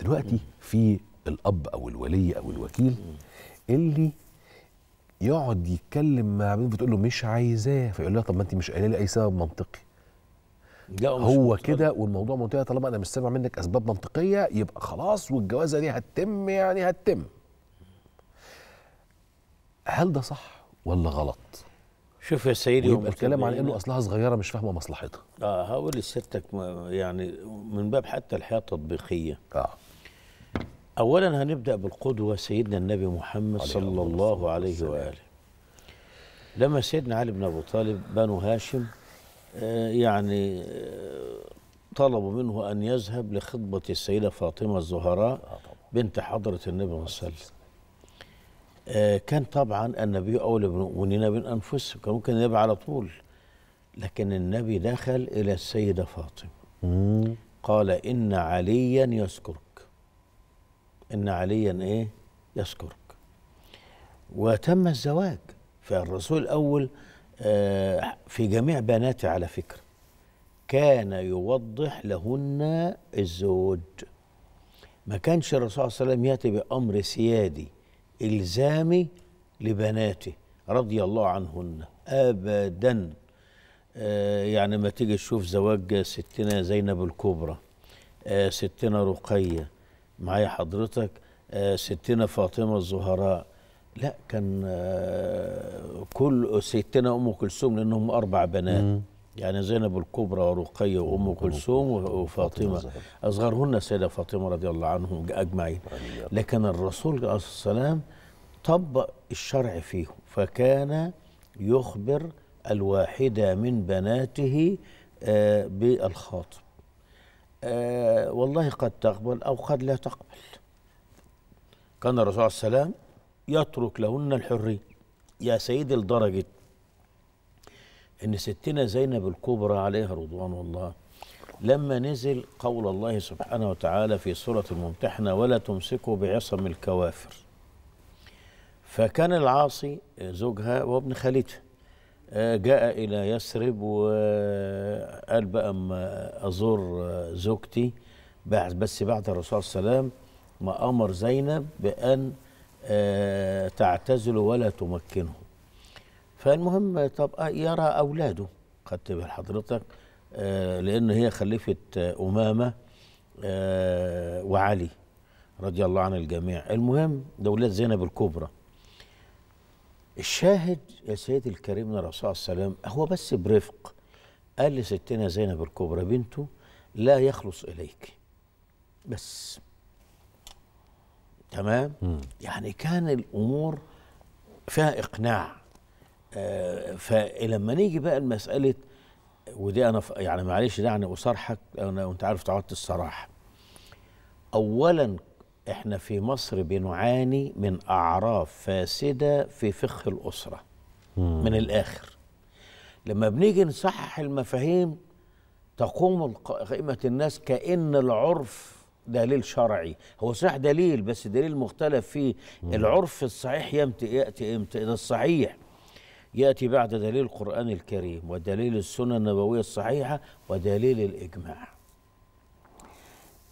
دلوقتي في الاب او الولي او الوكيل اللي يقعد يتكلم مع بنته بتقول له مش عايزاه فيقول لها طب ما انت مش قايله لي اي سبب منطقي لا هو كده والموضوع منطقي طالما انا مش سامع منك اسباب منطقيه يبقى خلاص والجوازه دي هتتم يعني هتتم هل ده صح ولا غلط شوف يا سيدي يبقى الكلام على انه اصلها صغيره مش فاهمه مصلحتها اه هقول لستك يعني من باب حتى الحياه التطبيقيه اه أولا هنبدأ بالقدوة سيدنا النبي محمد صلى الله عليه وآله لما سيدنا علي بن أبو طالب بنو هاشم آه، يعني آه، طلبوا منه أن يذهب لخطبة السيدة فاطمة الزهراء آه، بنت حضرة النبي صلى الله عليه وسلم كان طبعا النبي أولى بالمؤمنين من أنفسهم كان ممكن النبي على طول لكن النبي دخل إلى السيدة فاطمة قال إن عليا يذكرك ان عليا ايه يذكرك وتم الزواج فالرسول الاول آه، في جميع بناته على فكره كان يوضح لهن الزوج ما كانش الرسول صلى الله عليه وسلم ياتي بامر سيادي الزامي لبناته رضي الله عنهن ابدا آه، يعني ما تيجي تشوف زواج ستنا زينب الكبرى آه، ستنا رقيه معايا حضرتك آه، ستنا فاطمه الزهراء لا كان آه، كل ستنا ام كلثوم لانهم اربع بنات يعني زينب الكبرى ورقيه وام كلثوم وفاطمه اصغرهن السيده فاطمه رضي الله عنهم اجمعين لكن الرسول عليه الصلاه والسلام طبق الشرع فيهم فكان يخبر الواحده من بناته آه، بالخاطب آه، والله قد تقبل أو قد لا تقبل كان الرسول عليه السلام يترك لهن الحرية يا سيدي لدرجة إن ستنا زينب الكبرى عليها رضوان الله لما نزل قول الله سبحانه وتعالى في سورة الممتحنة ولا تمسكوا بعصم الكوافر فكان العاصي زوجها وابن خالتها جاء إلى يثرب وقال بقى أما أزور زوجتي بس بعد الرسول صلى الله عليه وسلم ما أمر زينب بأن آه، تعتزله ولا تمكنه فالمهم طب آه، يرى أولاده خدت بال حضرتك آه، لأن هي خلفت أمامة وعلي رضي الله عن الجميع المهم دولات زينب الكبرى الشاهد يا سيدي الكريم الرسول عليه السلام هو بس برفق قال لستنا زينب الكبرى بنته لا يخلص إليك بس تمام يعني كان الأمور فيها إقناع آه فلما نيجي بقى لمسألة ودي أنا يعني معلش دعني أصارحك أنا وأنت عارف تعودت الصراحة أولا احنا في مصر بنعاني من اعراف فاسده في فقه الاسره مم. من الاخر لما بنيجي نصحح المفاهيم تقوم قائمه الناس كان العرف دليل شرعي هو صحيح دليل بس دليل مختلف فيه مم. العرف الصحيح يمتى ياتي امتى ده الصحيح ياتي بعد دليل القران الكريم ودليل السنه النبويه الصحيحه ودليل الاجماع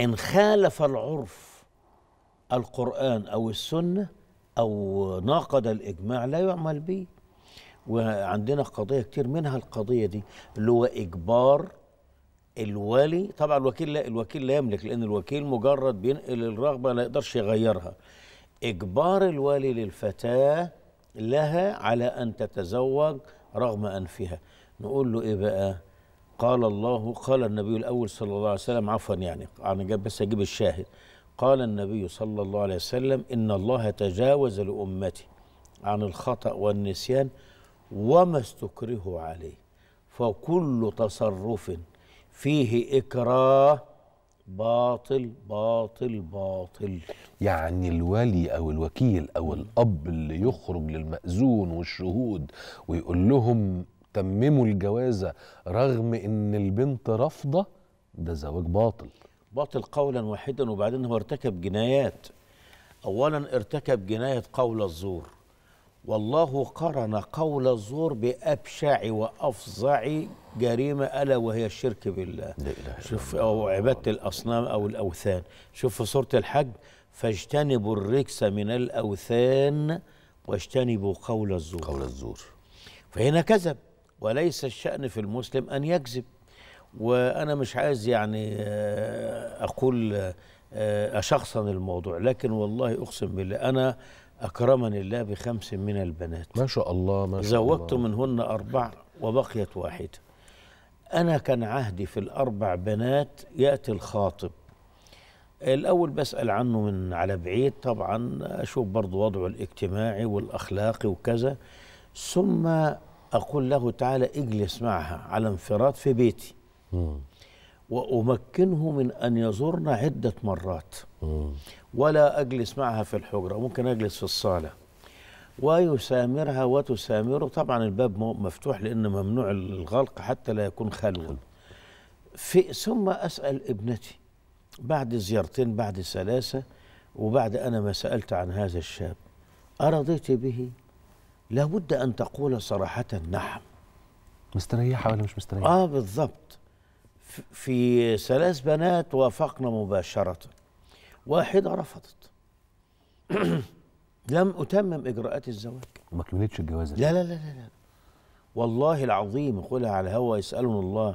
ان خالف العرف القرآن أو السنة أو ناقض الإجماع لا يعمل به وعندنا قضية كتير منها القضية دي اللي هو إجبار الولي طبعا الوكيل لا الوكيل لا يملك لأن الوكيل مجرد بينقل الرغبة لا يقدرش يغيرها إجبار الولي للفتاة لها على أن تتزوج رغم أنفها نقول له إيه بقى قال الله قال النبي الأول صلى الله عليه وسلم عفوا يعني أنا بس أجيب الشاهد قال النبي صلى الله عليه وسلم إن الله تجاوز لأمتي عن الخطأ والنسيان وما استكرهوا عليه فكل تصرف فيه إكراه باطل باطل باطل يعني الولي او الوكيل او الاب اللي يخرج للمأذون والشهود ويقول لهم تمموا الجوازه رغم ان البنت رافضه ده زواج باطل باطل قولا واحدا وبعدين هو ارتكب جنايات اولا ارتكب جنايه قول الزور والله قرن قول الزور بابشع وافظع جريمه الا وهي الشرك بالله لا إله شوف او عباده الاصنام او الاوثان شوف في سوره الحج فاجتنبوا الرجس من الاوثان واجتنبوا قول الزور قول الزور فهنا كذب وليس الشأن في المسلم أن يكذب وانا مش عايز يعني آه، اقول اشخصن آه، الموضوع لكن والله اقسم بالله انا اكرمني الله بخمس من البنات ما شاء الله ما شاء زوجت الله. منهن اربع وبقيت واحده انا كان عهدي في الاربع بنات ياتي الخاطب الاول بسال عنه من على بعيد طبعا اشوف برضه وضعه الاجتماعي والاخلاقي وكذا ثم اقول له تعالى اجلس معها على انفراد في بيتي وأمكنه من أن يزورنا عدة مرات ولا أجلس معها في الحجرة ممكن أجلس في الصالة ويسامرها وتسامره طبعا الباب مفتوح لأن ممنوع الغلق حتى لا يكون خلو في ثم أسأل ابنتي بعد زيارتين بعد ثلاثة وبعد أنا ما سألت عن هذا الشاب أرضيت به لابد أن تقول صراحة نعم مستريحة ولا مش مستريحة؟ آه بالضبط في ثلاث بنات وافقنا مباشرة واحدة رفضت لم أتمم إجراءات الزواج وما كملتش الجواز لا لا لا لا والله العظيم أقولها على الهوى يسألون الله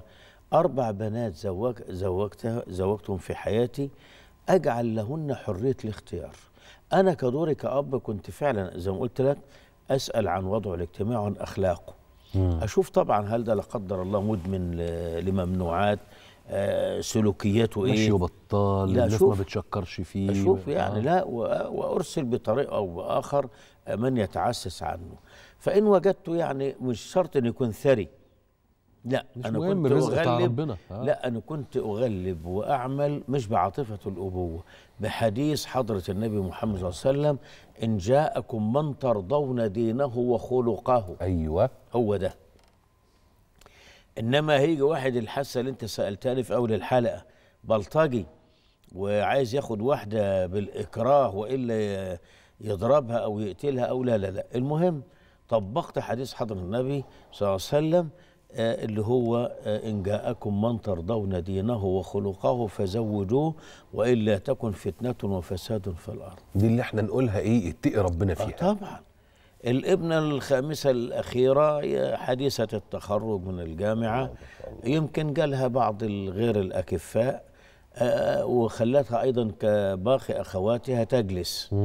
أربع بنات زوج زوجتها زوجتهم في حياتي أجعل لهن حرية الاختيار أنا كدوري كأب كنت فعلا زي ما قلت لك أسأل عن وضعه الاجتماعي وعن أخلاقه مم. اشوف طبعا هل ده لا قدر الله مدمن لممنوعات آه، سلوكياته ايه ماشي وبطال لا الناس ما بتشكرش فيه اشوف يعني آه. لا وارسل بطريقه او باخر آه، من يتعسس عنه فان وجدته يعني مش شرط انه يكون ثري لا مش انا مهم كنت الرزق بتاع ربنا آه. لا انا كنت اغلب واعمل مش بعاطفه الابوه بحديث حضره النبي محمد صلى الله عليه وسلم ان جاءكم من ترضون دينه وخلقه ايوه هو ده انما هيجي واحد الحاسه اللي انت سالتني في اول الحلقه بلطجي وعايز ياخد واحده بالاكراه والا يضربها او يقتلها او لا لا لا المهم طبقت حديث حضره النبي صلى الله عليه وسلم اللي هو آه، إن جاءكم من ترضون دينه وخلقه فزوجوه وإلا تكن فتنة وفساد في الأرض دي اللي احنا نقولها إيه اتقي ربنا آه، فيها طبعا الابنة الخامسة الأخيرة حديثة التخرج من الجامعة آه، يمكن قالها بعض الغير الأكفاء وخلتها أيضا كباقي أخواتها تجلس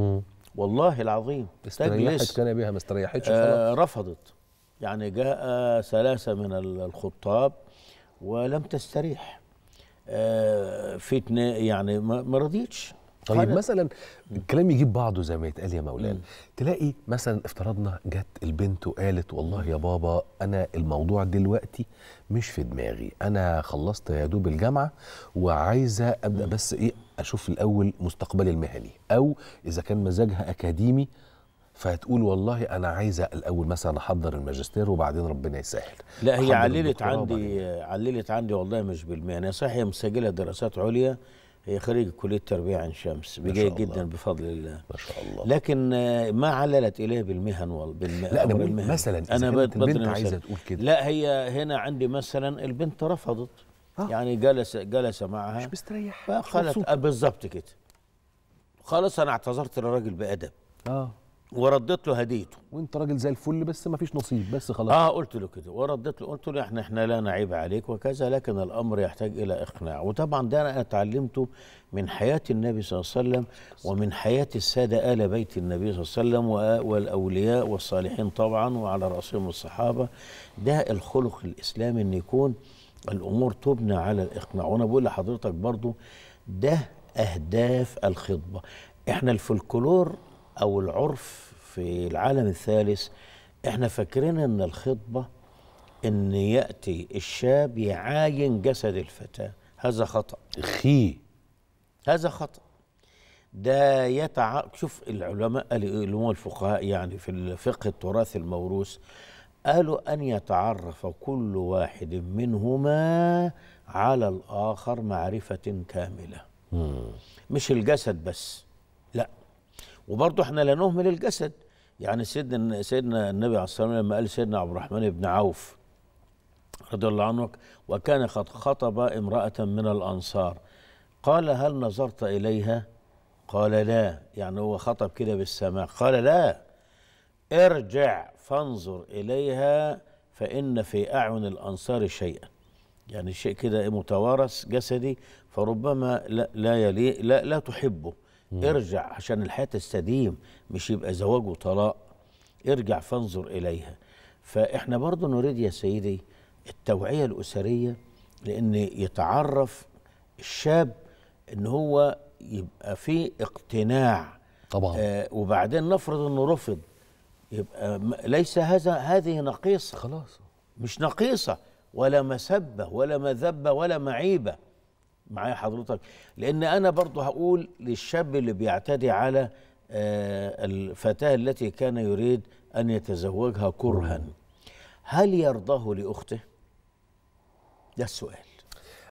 والله العظيم تجلس كان بها ما استريحتش آه رفضت يعني جاء ثلاثة من الخطاب ولم تستريح آه، في يعني ما رضيتش طيب مثلا الكلام يجيب بعضه زي ما يتقال يا مولانا تلاقي مثلا افترضنا جت البنت وقالت والله يا بابا انا الموضوع دلوقتي مش في دماغي انا خلصت يا دوب الجامعه وعايزه ابدا بس ايه اشوف الاول مستقبلي المهني او اذا كان مزاجها اكاديمي فهتقول والله انا عايزه الاول مثلا احضر الماجستير وبعدين ربنا يسهل لا هي عللت عندي عللت عندي والله مش بالمئه انا صحيح مسجله دراسات عليا هي خريج كليه التربيه عن شمس بجاي جدا بفضل الله ما شاء الله لكن آه، ما عللت اليه بالمهن والمهن لا انا بالمهن. مثلا انا البنت عايزه تقول كده لا هي هنا عندي مثلا البنت رفضت آه. يعني جلس جلس معها مش مستريح فخلت آه، بالظبط كده خلاص انا اعتذرت للراجل بادب اه وردت له هديته وانت راجل زي الفل بس ما فيش نصيب بس خلاص اه قلت له كده وردت له قلت له احنا احنا لا نعيب عليك وكذا لكن الامر يحتاج الى اقناع وطبعا ده انا اتعلمته من حياه النبي صلى الله عليه وسلم ومن حياه الساده ال بيت النبي صلى الله عليه وسلم والاولياء والصالحين طبعا وعلى راسهم الصحابه ده الخلق الاسلامي ان يكون الامور تبنى على الاقناع وانا بقول لحضرتك برضو ده اهداف الخطبه احنا الفلكلور او العرف في العالم الثالث احنا فاكرين ان الخطبه ان ياتي الشاب يعاين جسد الفتاه هذا خطا خي هذا خطا ده يتع شوف العلماء اللي هم الفقهاء يعني في الفقه التراث الموروث قالوا ان يتعرف كل واحد منهما على الاخر معرفه كامله مم. مش الجسد بس وبرضه احنا لا نهمل الجسد يعني سيدنا سيدنا النبي عليه الصلاه والسلام لما قال سيدنا عبد الرحمن بن عوف رضي الله عنه وكان قد خطب امراه من الانصار قال هل نظرت اليها قال لا يعني هو خطب كده بالسماع قال لا ارجع فانظر اليها فان في اعين الانصار شيئا يعني شيء كده متوارث جسدي فربما لا, لا يليق لا, لا تحبه مم. ارجع عشان الحياة تستديم مش يبقى زواج وطلاق ارجع فانظر إليها فإحنا برضو نريد يا سيدي التوعية الأسرية لأن يتعرف الشاب ان هو يبقى في اقتناع طبعا آه وبعدين نفرض انه رفض يبقى ليس هذا هذه نقيصه خلاص مش نقيصه ولا مسبه ولا مذبه ولا معيبه معايا حضرتك لان انا برضو هقول للشاب اللي بيعتدي على آه، الفتاه التي كان يريد ان يتزوجها كرها هل يرضاه لاخته ده السؤال